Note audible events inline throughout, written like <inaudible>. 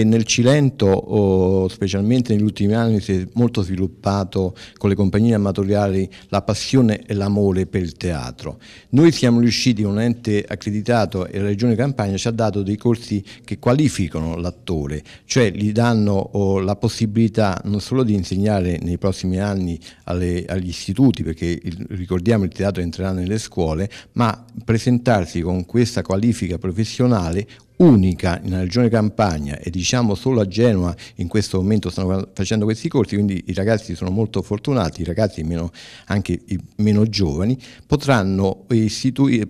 e nel Cilento, specialmente negli ultimi anni, si è molto sviluppato con le compagnie amatoriali la passione e l'amore per il teatro. Noi siamo riusciti, un ente accreditato e la Regione Campania ci ha dato dei corsi che qualificano l'attore, cioè gli danno la possibilità non solo di insegnare nei prossimi anni alle, agli istituti, perché il, ricordiamo il teatro entrerà nelle scuole, ma presentarsi con questa qualifica professionale unica nella regione Campania e diciamo solo a Genova in questo momento stanno facendo questi corsi, quindi i ragazzi sono molto fortunati, i ragazzi meno, anche i meno giovani, potranno,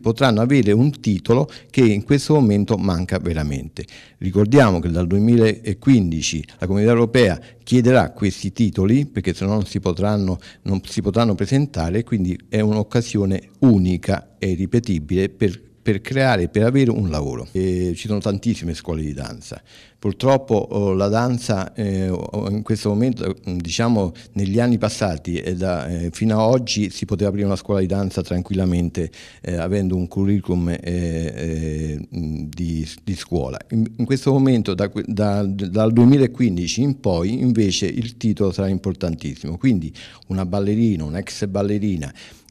potranno avere un titolo che in questo momento manca veramente. Ricordiamo che dal 2015 la comunità europea chiederà questi titoli perché se no non si potranno, non si potranno presentare, quindi è un'occasione unica e ripetibile per per creare, per avere un lavoro. E ci sono tantissime scuole di danza. Purtroppo oh, la danza eh, oh, in questo momento, mm, diciamo negli anni passati eh, fino ad oggi si poteva aprire una scuola di danza tranquillamente eh, avendo un curriculum mm, di, scuola. In, questo momento dal 2015 in poi invece il titolo sarà importantissimo, quindi una ballerina, un'ex ballerina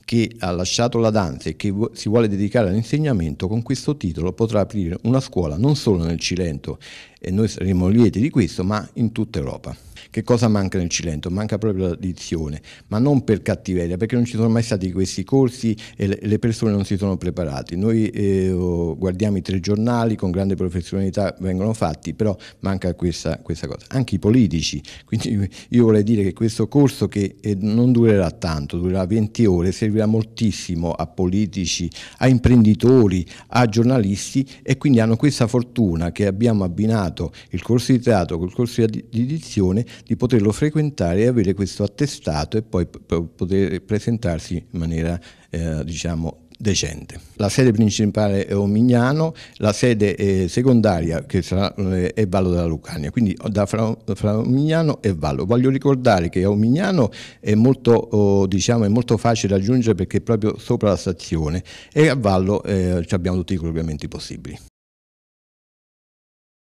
che ha lasciato la danza e che si vuole dedicare all'insegnamento, con questo titolo potrà aprire una scuola non solo nel Cilento, e noi saremo lieti di questo, ma in tutta Europa. Che cosa manca nel Cilento? Manca proprio la dizione, ma non per cattiveria, perché non ci sono mai stati questi corsi e le persone non si sono preparate. Noi eh, oh, guardiamo i tre giornali, con grande professionalità vengono fatti, però manca questa, questa cosa. Anche i politici, quindi <laughs> io vorrei dire che questo corso che eh, non durerà tanto, durerà 20 ore, servirà moltissimo a politici, a imprenditori, a giornalisti e quindi hanno questa fortuna che abbiamo abbinato il corso di teatro col corso di edizione di poterlo frequentare e avere questo attestato e poi poter presentarsi in maniera eh, diciamo decente. La sede principale è Omignano, la sede eh, secondaria che sarà, eh, è Vallo della Lucania, quindi oh, da fra, fra, Omignano e Vallo. Voglio ricordare che Omignano è molto, oh, diciamo, è molto facile raggiungere perché è proprio sopra la stazione e a Vallo eh, abbiamo tutti i collegamenti possibili.